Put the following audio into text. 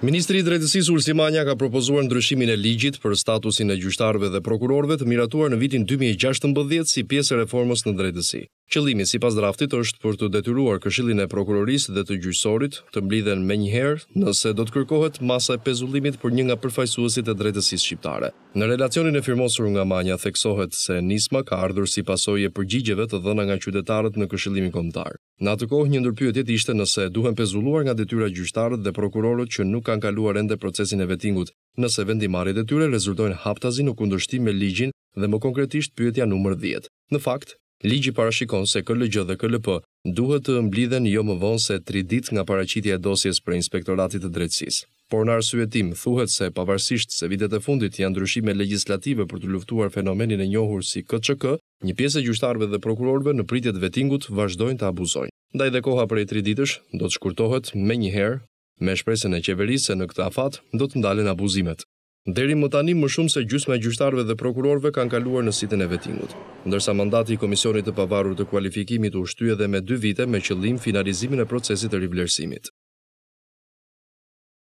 Ministri i Drejtësisë Ulsi Manja ka propozuar ndryshimin e ligjit për statusin e gjyqtarëve dhe prokurorëve të miratuar në vitin 2016 si pjesë e reformës në drejtësi. Qëllimi sipas draftit është për të detyruar Këshillin e Prokurorisë dhe të Gjyqësorit të mblidhen menjëherë nëse do të kërkohet masa e pezullimit për një nga përfaqësuesit e drejtësisë shqiptare. Në relacionin e firmosur nga Manja theksohet se Nisma ka ardhur si pasojë e përgjigjeve të dhëna nga qytetarët në këshillimi Kombëtar. Në atë kohë një ndër të ishte nëse duhen pezulluar nga detyra gjyqtarët dhe prokurorët që nuk kanë kaluar ende procesin e vettingut, nëse vendimarrjet e tyre rezultojnë haptazi në kundërshtim me ligjin dhe më konkretisht pyetja numër 10. Në fakt, Ligji parashikon se KLG dhe KLP duhet të mblidhen jo më vonë se 3 dit nga paracitja e dosjes për inspektoratit të drejtsis. Por në arsuetim, thuhet se pavarsisht se vitet e fundit janë ndryshime legislative për të luftuar fenomenin e njohur si KCK, një piesë e gjyqtarëve dhe prokurorëve në pritjet vetingut vazhdojnë të abuzojnë. Ndaj dhe koha për e 3 ditësh, do të shkurtohet me njëherë, me shpresën e qeverisë se në këtë afat do të ndalen abuzimet. Deri më tani më shumë se gjysma e gjyqtarëve dhe prokurorëve kanë kaluar në sitën e vetingut, ndërsa mandati i Komisionit të Pavarur të Kualifikimit u shtyhet edhe me 2 vite me qëllim finalizimin e procesit të rivlerësimit.